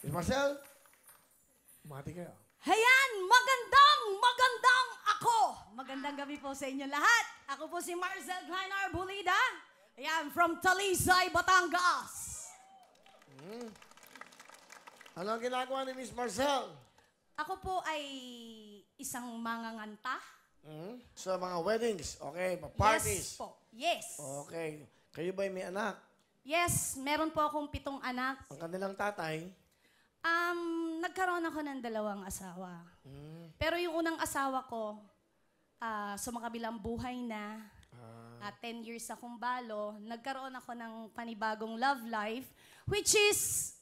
Miss Marcel, umati kayo. Hayan! Magandang, magandang ako! Magandang gabi po sa inyo lahat. Ako po si Marcel Granar Bulida. Ayan, from Talisay, Batangas. Hmm. Ano ang ginagawa ni Miss Marcel? Ako po ay isang manganganta. Mm? Sa mga weddings, okay, parties. Yes po, yes. Okay. Kayo ba may anak? Yes, meron po akong pitong anak. Ang kanilang tatay? Um, nagkaroon ako ng dalawang asawa. Mm. Pero yung unang asawa ko, uh, ah, sumakabilang buhay na. Ah. At 10 years akong balo. Nagkaroon ako ng panibagong love life, which is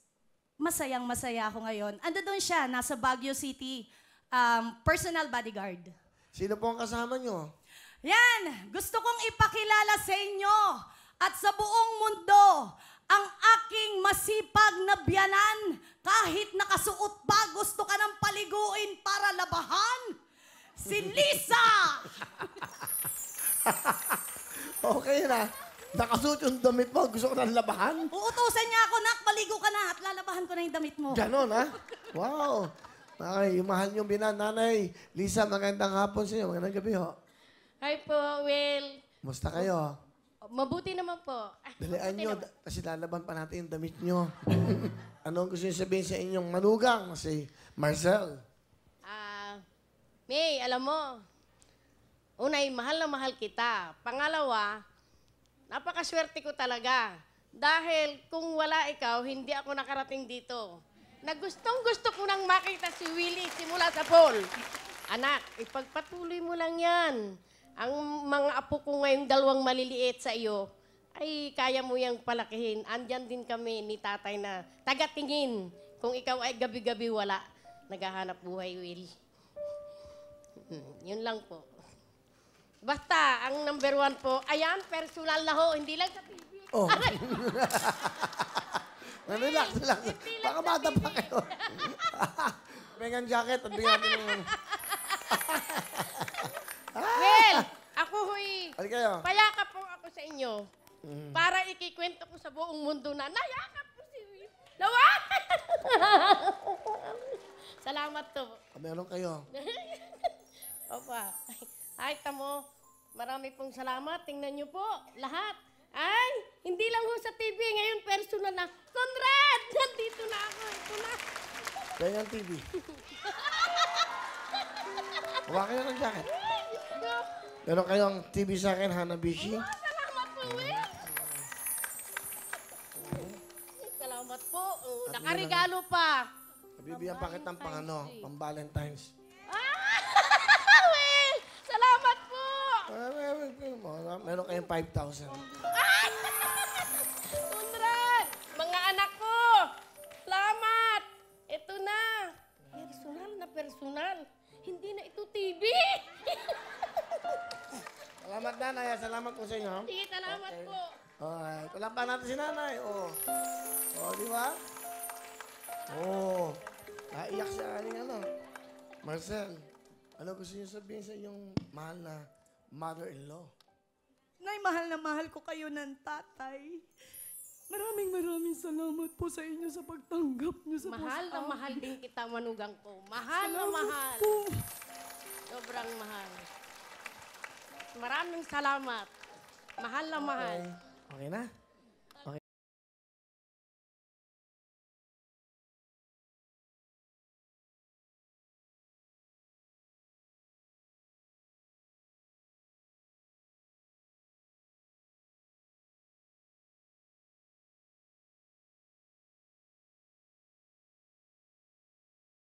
masayang-masaya ako ngayon. Ando doon siya, nasa Baguio City. Um, personal bodyguard. Sino po ang kasama nyo? Yan! Gusto kong ipakilala sa inyo at sa buong mundo ang aking masipag na biyanan kahit nakasuot pa, gusto ka ng paliguin para labahan? Si Lisa! okay na. Nakasuot yung damit mo, gusto ko ng labahan? Uutusan niya ako, Nak, paligo ka na at lalabahan ko na yung damit mo. Ganon, ha? Wow. Ay, mahal niyong binan. Nanay, Lisa, magandang hapon sa inyo. Magandang gabi, ho. Hi po, Will. Musta kayo? Mabuti naman po. Dalian Mabuti nyo, kasi lalaban pa natin yung damit nyo. Anong gusto nyo sabihin sa inyong manugang, si Marcel? Ah, May, alam mo, unay, mahal na mahal kita. Pangalawa, napakaswerte ko talaga. Dahil kung wala ikaw, hindi ako nakarating dito. Na gusto ko nang makita si Willie simula sa pool. Anak, ipagpatuloy mo lang yan. Ang mga apo ko ngayon, dalawang maliliit sa iyo, ay kaya mo yang palakihin. Andyan din kami ni tatay na tagatingin. Kung ikaw ay gabi-gabi wala, naghahanap buhay, Will. Hmm, yun lang po. Basta, ang number one po, ayan, personal na ho, hindi lang sa TV. Oh. Aray! Relax lang. Baka bata pa kayo. Pengan jacket, ang bigyan mo. Sorry kayo. Payakap po ako sa inyo. Mm. Para ikikwento ko sa buong mundo na nayakap ko si Lawan! Salamat to. Ah, meron kayo. Opa. Ay, tamo. Marami pong salamat. Tingnan nyo po. Lahat. Ay, hindi lang ho sa TV. Ngayon, personal na. Conrad! Nandito na ako. Ito na. Yan yung TV. Huwag kayo ng jacket. Meron kayong TV sa akin, Hanabishi. Oh, salamat po, Will. salamat po. Uh, At nakarigalo pa. Bibigyan pa kitang pang ano, pang Valentine's. Ah, Will! Salamat po! Ah, meron kayong 5,000. Salamat, nanay. Salamat po sa inyo. Sige, salamat okay. po. Alright. Palakpan natin si nanay. Oh. oh, di ba? Oh. Naiyak siya aling ano. Marcel, ano gusto niyo sabihin sa iyong mahal na mother-in-law? Nay, mahal na mahal ko kayo ng tatay. Maraming maraming salamat po sa inyo sa pagtanggap niyo sa Mahal na mahal din kita, manugang ko. Mahal salamat na mahal. Po. Sobrang mahal. Maraming salamat. Mahal na mahal. Okay na?